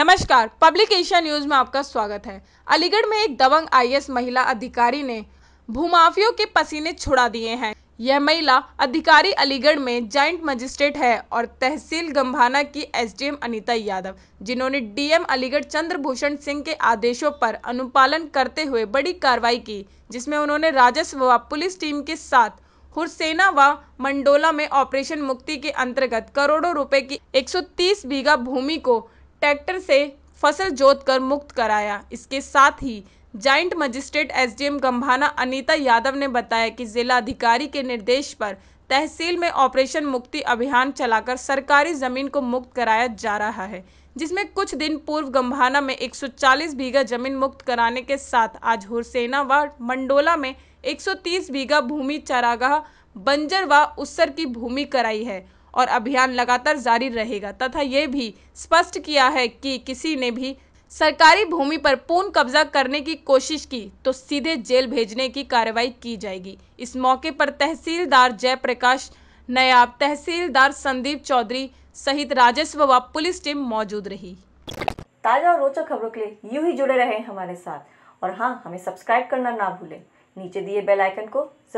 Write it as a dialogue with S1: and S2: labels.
S1: नमस्कार public Asia news में आपका स्वागत है अलीगढ़ में एक दबंग आईएएस महिला अधिकारी ने भूमाफियों के पसीने छुड़ा दिए हैं यह महिला अधिकारी अलीगढ़ में जॉइंट मजिस्ट्रेट है और तहसील गंभाना की एसडीएम अनीता यादव जिन्होंने डीएम अलीगढ़ चंद्रभूषण सिंह के आदेशों पर अनुपालन करते हुए बड़ी कार्रवाई की जिसमें उन्होंने राजस्व व पुलिस टीम के साथ हुरसेना व मंडोला में ऑपरेशन मुक्ति के अंतर्गत करोड़ों रुपए की 130 बीघा भूमि को ट्रैक्टर से फसल जोतकर मुक्त कराया इसके साथ ही joint magistrate SDM Gambhana Anita Yadav ने बताया कि जिलाधिकारी के निर्देश पर तहसील में ऑपरेशन मुक्ति अभियान चलाकर सरकारी जमीन को मुक्त कराया जा रहा है जिसमें कुछ दिन पूर्व गंभाना में 140 बीघा जमीन मुक्त कराने के साथ आज हुरसेना व मंडोला में 130 बीघा भूमि चरागाह बंजर व उसर की भूमि कराई है और अभियान लगातार जारी रहेगा तथा यह भी स्पष्ट किया है कि किसी ने भी सरकारी भूमि पर पूर्ण कब्जा करने की कोशिश की तो सीधे जेल भेजने की कार्रवाई की जाएगी इस मौके पर तहसीलदार जयप्रकाश नयाब तहसीलदार संदीप चौधरी सहित राजस्व व पुलिस टीम मौजूद रही ताज़ा और रोचक खबरों के लिए यूं ही जुड़े रहे हमारे साथ और हाँ हमें सब्सक्राइब करना ना भूलें नीचे दिए बेल आइकन को जरूर